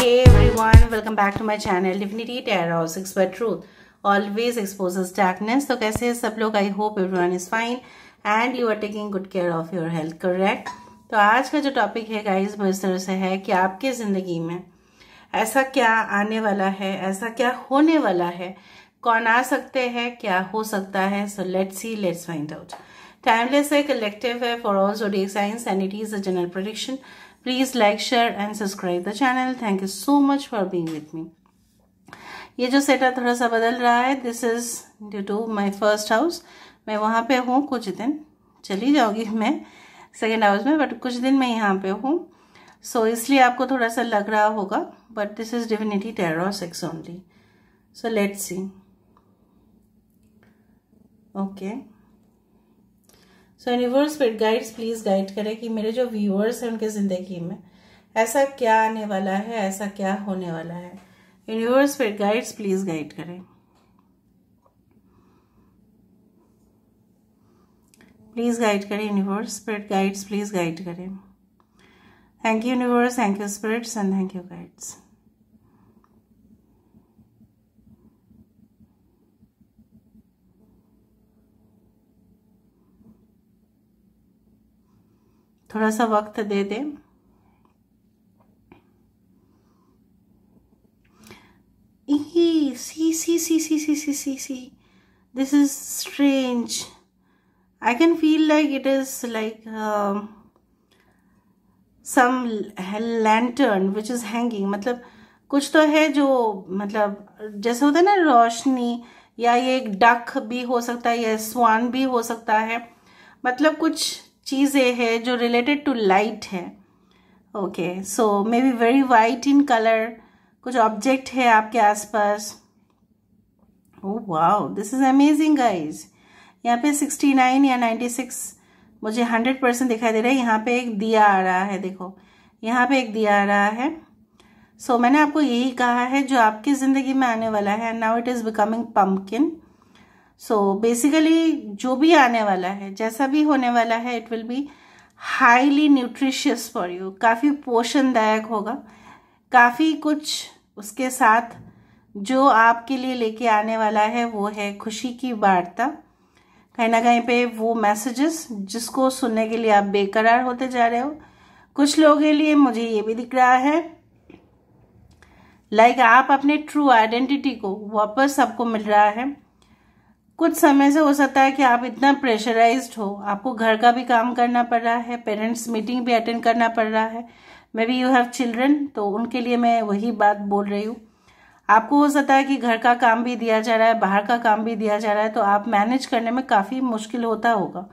Hey everyone, welcome back to my channel Divinity Tarot Expert Truth. Always exposes darkness. तो कैसे हैं सब लोग? I hope everyone is fine and you are taking good care of your health, correct? तो आज का जो topic है गाइस वो इस तरह से है कि आपके ज़िंदगी में ऐसा क्या आने वाला है ऐसा क्या होने वाला है कौन आ सकते हैं क्या हो सकता है so let's see let's find out timeless है कलेक्टिव है for all zodiac signs and it is a general prediction please like share and subscribe the channel thank you so much for being with me ये जो setup थोड़ा सा बदल रहा है this is due to my first house मैं वहाँ पे हूँ कुछ दिन चली जाऊँगी मैं सेकेंड हाउस में बट कुछ दिन मैं यहाँ पे हूँ सो so, इसलिए आपको थोड़ा सा लग रहा होगा but this is definitely tarot sex only so let's see okay so universe फिर गाइड्स प्लीज़ गाइड करें कि मेरे जो व्यूअर्स हैं उनके ज़िंदगी में ऐसा क्या आने वाला है ऐसा क्या होने वाला है यूनिवर्स फिर गाइड्स प्लीज़ गाइड करें प्लीज़ गाइड करें universe spirit guides please guide करें thank you universe thank you spirits and thank you guides थोड़ा सा वक्त दे दे see see see see see see see see this is strange I can feel like it is like some lantern which is hanging मतलब कुछ तो है जो मतलब जैसे होता है ना रोशनी या ये एक डक भी हो सकता है या स्वान भी हो सकता है मतलब कुछ चीज़ें हैं जो रिलेटेड टू लाइट है okay so maybe very white in colour कुछ ऑब्जेक्ट है आपके आसपास oh wow this is amazing guys यहाँ पे सिक्सटी नाइन या नाइन्टी सिक्स मुझे हंड्रेड परसेंट दिखाई दे रहा है यहाँ पे एक दिया आ रहा है देखो यहाँ पे एक दिया आ रहा है सो so, मैंने आपको यही कहा है जो आपकी ज़िंदगी में आने वाला है now it is becoming pumpkin so so, basically जो भी आने वाला है जैसा भी होने वाला है it will be highly nutritious for you काफ़ी पोषणदायक होगा काफ़ी कुछ उसके साथ जो आपके लिए लेके आने वाला है वो है खुशी की वार्ता कहीं ना कहीं पे वो मैसेजेस जिसको सुनने के लिए आप बेकरार होते जा रहे हो कुछ लोगों के लिए मुझे ये भी दिख रहा है लाइक like आप अपने ट्रू आइडेंटिटी को वापस आपको मिल रहा है कुछ समय से हो सकता है कि आप इतना प्रेशराइज्ड हो आपको घर का भी काम करना पड़ रहा है पेरेंट्स मीटिंग भी अटेंड करना पड़ रहा है maybe you have children तो उनके लिए मैं वही बात बोल रही हूँ आपको हो सकता है कि घर का काम भी दिया जा रहा है बाहर का काम भी दिया जा रहा है तो आप मैनेज करने में काफ़ी मुश्किल होता होगा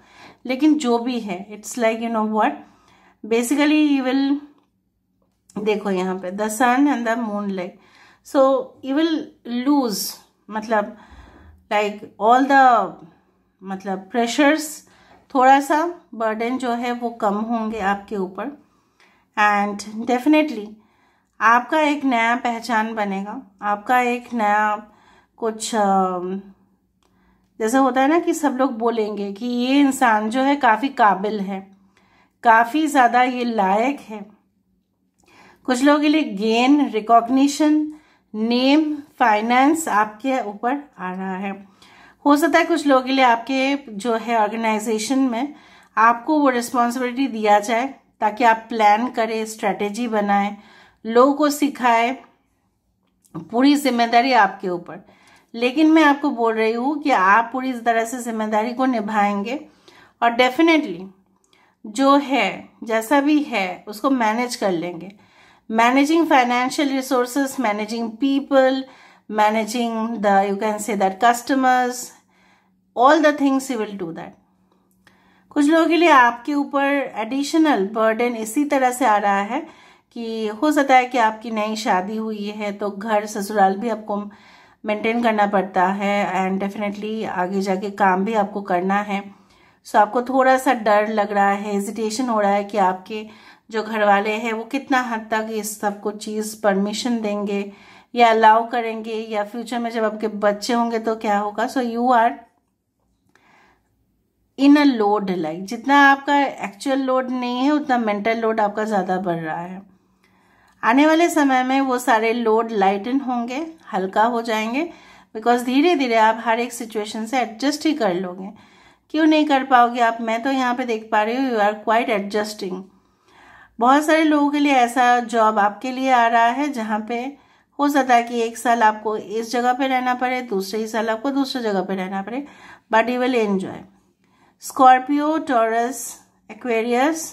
लेकिन जो भी है it's like you know what basically you will देखो यहाँ पे the sun and the moon like so you will lose मतलब लाइक ऑल द मतलब प्रेशर्स थोड़ा सा बर्डन जो है वो कम होंगे आपके ऊपर एंड डेफिनेटली आपका एक नया पहचान बनेगा आपका एक नया कुछ जैसे होता है ना कि सब लोग बोलेंगे कि ये इंसान जो है काफ़ी काबिल है काफ़ी ज़्यादा ये लायक है कुछ लोगों के लिए गेन रिकॉग्निशन नेम फाइनेंस आपके ऊपर आ रहा है हो सकता है कुछ लोगों के लिए आपके जो है ऑर्गेनाइजेशन में आपको वो रिस्पॉन्सिबिलिटी दिया जाए ताकि आप प्लान करें स्ट्रेटेजी बनाएं लोगों को सिखाएं पूरी जिम्मेदारी आपके ऊपर लेकिन मैं आपको बोल रही हूँ कि आप पूरी तरह से जिम्मेदारी को निभाएंगे और डेफिनेटली जो है जैसा भी है उसको मैनेज कर लेंगे managing financial resources managing people managing the you can say that customers all the things you will do that कुछ लोगों के लिए आपके ऊपर एडिशनल बर्डन इसी तरह से आ रहा है कि हो सकता है कि आपकी नई शादी हुई है तो घर ससुराल भी आपको मेंटेन करना पड़ता है एंड डेफिनेटली आगे जाके काम भी आपको करना है सो so, आपको थोड़ा सा डर लग रहा है हेजिटेशन हो रहा है कि आपके जो घर वाले हैं वो कितना हद तक इस सब को चीज़ परमिशन देंगे या अलाउ करेंगे या फ्यूचर में जब आपके बच्चे होंगे तो क्या होगा so you are in a load like जितना आपका एक्चुअल लोड नहीं है उतना मेंटल लोड आपका ज़्यादा बढ़ रहा है आने वाले समय में वो सारे लोड लाइटन होंगे हल्का हो जाएंगे बिकॉज धीरे धीरे आप हर एक सिचुएशन से एडजस्ट ही कर लोगे क्यों नहीं कर पाओगे आप मैं तो यहाँ पे देख पा रही हूँ यू आर क्वाइट एडजस्टिंग बहुत सारे लोगों के लिए ऐसा जॉब आपके लिए आ रहा है जहाँ पे हो सकता है कि एक साल आपको इस जगह पे रहना पड़े दूसरे ही साल आपको दूसरे जगह पे रहना पड़े but you will enjoy Scorpio Taurus Aquarius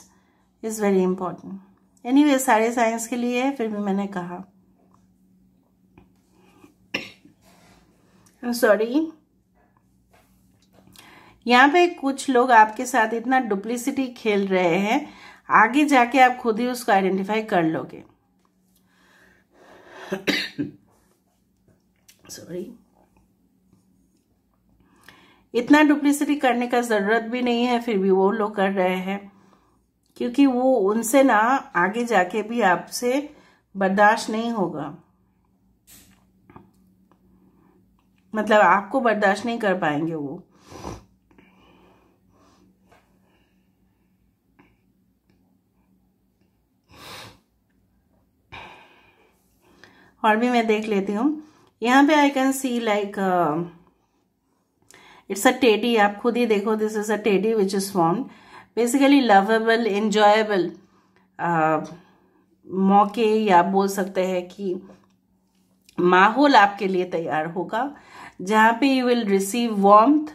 is very important anyway सारे साइंस के लिए है फिर भी मैंने कहा सॉरी यहाँ पे कुछ लोग आपके साथ इतना डुप्लिसिटी खेल रहे हैं आगे जाके आप खुद ही उसको आइडेंटिफाई कर लोगे सॉरी इतना डुप्लिसिटी करने का ज़रूरत भी नहीं है फिर भी वो लोग कर रहे हैं क्योंकि वो उनसे ना आगे जाके भी आपसे बर्दाश्त नहीं होगा मतलब आपको बर्दाश्त नहीं कर पाएंगे वो और भी मैं देख लेती हूँ यहाँ पे I can see like it's a teddy आप खुद ही देखो this is a teddy which is form basically lovable enjoyable मौके या बोल सकते हैं कि माहौल आपके लिए तैयार होगा जहाँ पे you will receive warmth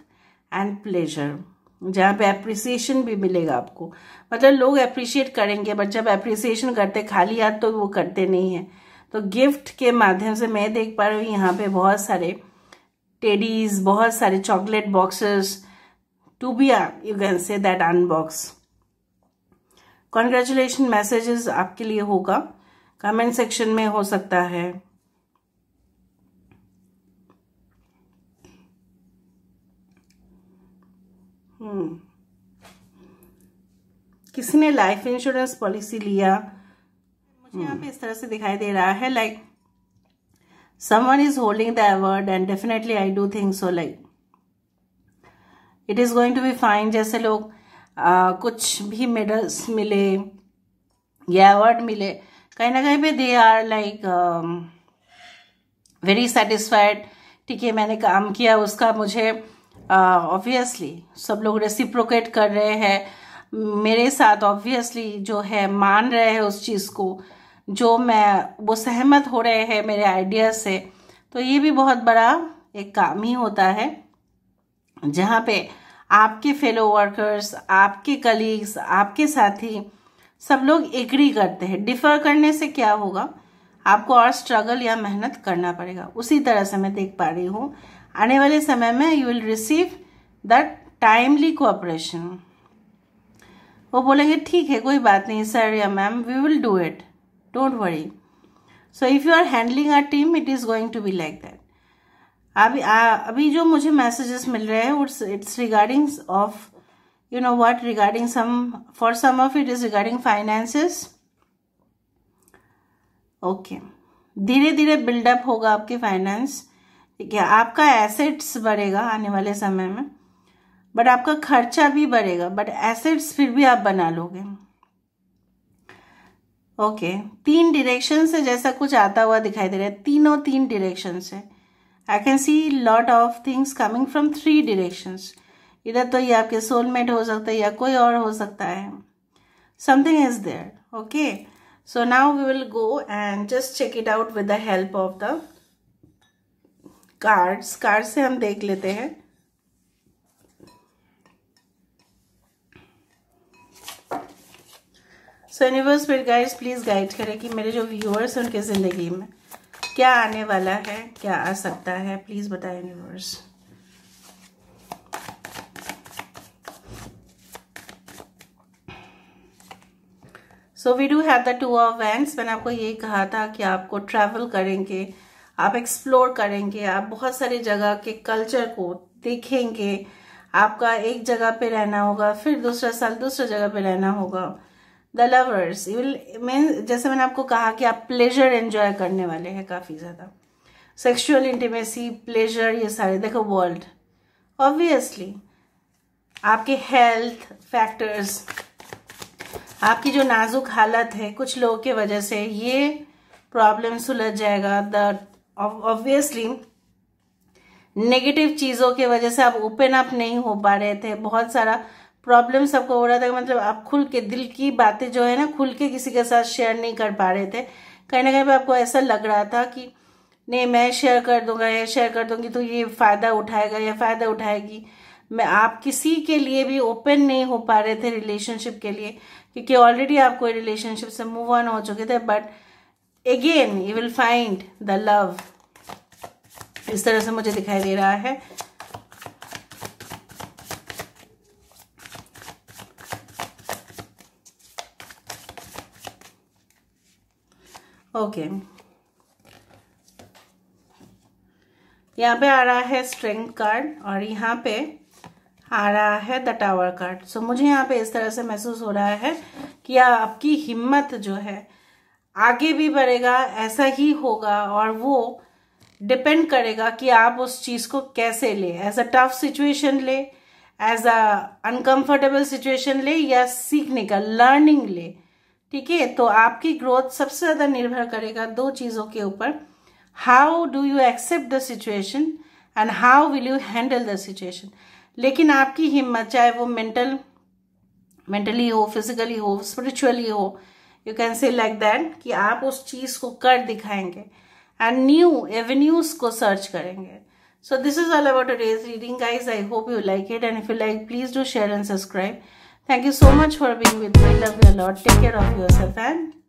and pleasure जहाँ पे अप्रिसिएशन भी मिलेगा आपको मतलब लोग अप्रिशिएट करेंगे बट जब अप्रिसिएशन करते खाली हाथ तो वो करते नहीं है तो गिफ्ट के माध्यम से मैं देख पा रही हूँ यहाँ पे बहुत सारे टेडीज बहुत सारे chocolate boxes to be you can say that unbox congratulation messages आपके लिए होगा कमेंट सेक्शन में हो सकता है किसी ने लाइफ इंश्योरेंस पॉलिसी लिया मुझे यहाँ पे इस तरह से दिखाई दे रहा है like someone is holding the award and definitely I do think so like it is going to be fine जैसे लोग आ, कुछ भी मेडल्स मिले या अवार्ड मिले कहीं ना कहीं पे they are like very satisfied ठीक है मैंने काम किया उसका मुझे ऑब्वियसली uh, सब लोग रेसिप्रोकेट कर रहे हैं मेरे साथ ऑब्वियसली जो है मान रहे हैं उस चीज़ को जो मैं वो सहमत हो रहे हैं मेरे आइडियाज से तो ये भी बहुत बड़ा एक काम ही होता है जहाँ पे आपके फेलो वर्कर्स आपके कलीग्स आपके साथी सब लोग एग्री करते हैं डिफर करने से क्या होगा आपको और स्ट्रगल या मेहनत करना पड़ेगा उसी तरह से मैं देख पा रही हूँ आने वाले समय में you will receive the timely cooperation वो बोलेंगे ठीक है कोई बात नहीं सर या ma'am we will do it don't worry so if you are handling our team it is going to be like that अभी अभी जो मुझे मैसेजेस मिल रहे हैं it's regarding of you know what regarding some for some of it is regarding finances okay धीरे धीरे buildup होगा आपके फाइनेंस ठीक है आपका एसेट्स बढ़ेगा आने वाले समय में बट आपका खर्चा भी बढ़ेगा बट एसेट्स फिर भी आप बना लोगे ओके तीन डिरेक्शन से जैसा कुछ आता हुआ दिखाई दे रहा है तीनों तीन डिरेक्शन से I can see lot of things coming from three directions इधर तो ये आपके सोलमेट हो सकता है या कोई और हो सकता है something is there okay so now we will go and just check it out with the help of the cards card से हम देख लेते हैं सो यूनिवर्स फिर गाइज प्लीज़ गाइड करें कि मेरे जो व्यूअर्स हैं उनके ज़िंदगी में क्या आने वाला है क्या आ सकता है प्लीज़ बताएं universe so we do have the two of wands मैंने आपको ये कहा था कि आपको ट्रैवल करेंगे आप एक्सप्लोर करेंगे आप बहुत सारी जगह के कल्चर को देखेंगे आपका एक जगह पे रहना होगा फिर दूसरा साल दूसरा जगह पे रहना होगा द लवर्स यू मीन जैसे मैंने आपको कहा कि आप प्लेजर एंजॉय करने वाले हैं काफ़ी ज़्यादा सेक्सुअल इंटीमेसी प्लेजर ये सारे देखो वर्ल्ड ऑब्वियसली आपके हेल्थ फैक्टर्स आपकी जो नाजुक हालत है कुछ लोगों के वजह से ये प्रॉब्लम सुलझ जाएगा द ऑब्वियसली नेगेटिव चीज़ों के वजह से आप ओपन अप नहीं हो पा रहे थे बहुत सारा प्रॉब्लम सबको हो रहा था मतलब आप खुल के दिल की बातें जो है ना खुल के किसी के साथ शेयर नहीं कर पा रहे थे कहीं ना कहीं आपको ऐसा लग रहा था कि नहीं मैं शेयर कर दूंगा या शेयर कर दूंगी तो ये फ़ायदा उठाएगा या फ़ायदा उठाएगी मैं आप किसी के लिए भी ओपन नहीं हो पा रहे थे रिलेशनशिप के लिए क्योंकि ऑलरेडी आप कोई रिलेशनशिप से मूव ऑन हो चुके थे but again you will find the love इस तरह से मुझे दिखाई दे रहा है ओके यहाँ पे आ रहा है स्ट्रेंथ कार्ड और यहाँ पे आ रहा है द टावर कार्ड सो मुझे यहाँ पे इस तरह से महसूस हो रहा है कि आपकी हिम्मत जो है आगे भी बढ़ेगा ऐसा ही होगा और वो डिपेंड करेगा कि आप उस चीज़ को कैसे ले एज अ टफ सिचुएशन ले एज अ अनकंफर्टेबल सिचुएशन ले या सीखने का लर्निंग ले ठीक है तो आपकी ग्रोथ सबसे ज्यादा निर्भर करेगा दो चीजों के ऊपर how do you accept the situation and how will you handle the situation लेकिन आपकी हिम्मत चाहे वो मेंटल मेंटली हो फिजिकली हो स्पिरिचुअली हो you can say like that कि आप उस चीज को कर दिखाएंगे एंड न्यू एवेन्यूज को सर्च करेंगे so this is all about days reading guys I hope you like it and if you like please do share and subscribe Thank you so much for being with me. Love you a lot. Take care of yourself and